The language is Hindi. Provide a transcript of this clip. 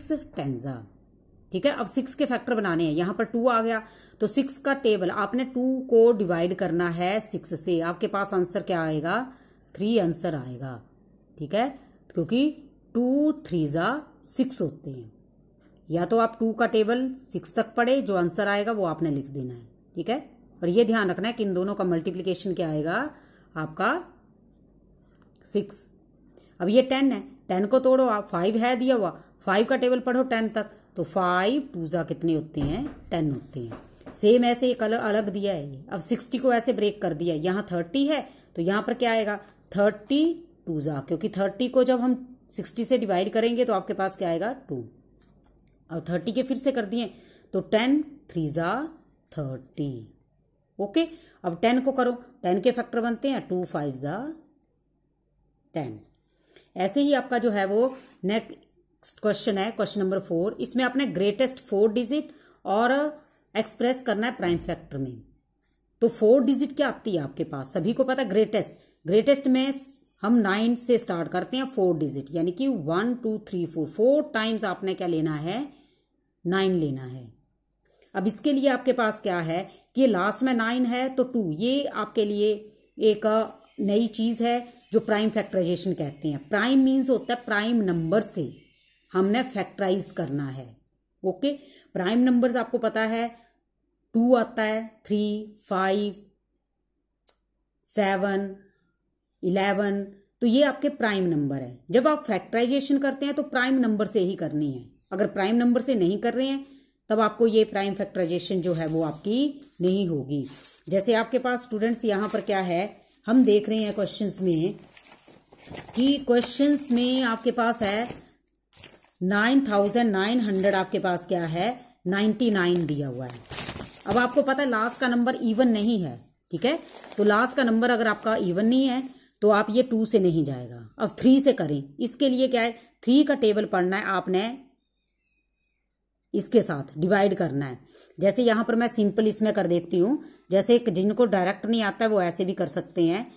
सिक्स टेंजा ठीक है अब सिक्स के फैक्टर बनाने हैं यहां पर टू आ गया तो सिक्स का टेबल आपने टू को डिवाइड करना है सिक्स से आपके पास आंसर क्या आएगा थ्री आंसर आएगा ठीक है क्योंकि टू थ्री ज़ा सिक्स होते हैं या तो आप टू का टेबल सिक्स तक पढ़े जो आंसर आएगा वो आपने लिख देना है ठीक है और ये ध्यान रखना है कि इन दोनों का मल्टीप्लीकेशन क्या आएगा आपका सिक्स अब ये टेन है टेन को तोड़ो आप फाइव है दिया हुआ फाइव का टेबल पढ़ो टेन तक तो फाइव टू ज़ा कितने होते हैं टेन होते हैं सेम ऐसे एक अलग अलग दिया है ये अब सिक्सटी को ऐसे ब्रेक कर दिया यहां थर्टी है तो यहां पर क्या आएगा थर्टी टू ज़ा क्योंकि थर्टी को जब हम सिक्सटी से डिवाइड करेंगे तो आपके पास क्या आएगा टू अब थर्टी के फिर से कर दिए तो टेन थ्री ज़ा थर्टी ओके अब टेन को करो टेन के फैक्टर बनते हैं टू फाइव ज़ा टेन ऐसे ही आपका जो है वो नेक्स्ट क्वेश्चन है क्वेश्चन नंबर फोर इसमें आपने ग्रेटेस्ट फोर डिजिट और एक्सप्रेस करना है प्राइम फैक्टर में तो फोर डिजिट क्या आती है आपके पास सभी को पता ग्रेटेस्ट ग्रेटेस्ट में हम नाइन से स्टार्ट करते हैं फोर डिजिट यानी कि one two three four four times आपने क्या लेना है नाइन लेना है अब इसके लिए आपके पास क्या है कि लास्ट में नाइन है तो टू ये आपके लिए एक नई चीज है जो प्राइम फैक्टराइजेशन कहते हैं प्राइम मीन्स होता है प्राइम नंबर से हमने फैक्टराइज करना है ओके प्राइम नंबर्स आपको पता है टू आता है थ्री फाइव सेवन इलेवन तो ये आपके प्राइम नंबर है जब आप फैक्टराइजेशन करते हैं तो प्राइम नंबर से ही करनी है अगर प्राइम नंबर से नहीं कर रहे हैं तब आपको ये प्राइम फैक्टराइजेशन जो है वो आपकी नहीं होगी जैसे आपके पास स्टूडेंट्स यहां पर क्या है हम देख रहे हैं क्वेश्चंस में कि क्वेश्चंस में आपके पास है नाइन थाउजेंड नाइन हंड्रेड आपके पास क्या है नाइन्टी नाइन दिया हुआ है अब आपको पता है लास्ट का नंबर इवन नहीं है ठीक है तो लास्ट का नंबर अगर आपका इवन नहीं है तो आप ये टू से नहीं जाएगा अब थ्री से करें इसके लिए क्या है थ्री का टेबल पढ़ना है आपने इसके साथ डिवाइड करना है जैसे यहां पर मैं सिंपल इसमें कर देती हूं जैसे जिनको डायरेक्ट नहीं आता है वो ऐसे भी कर सकते हैं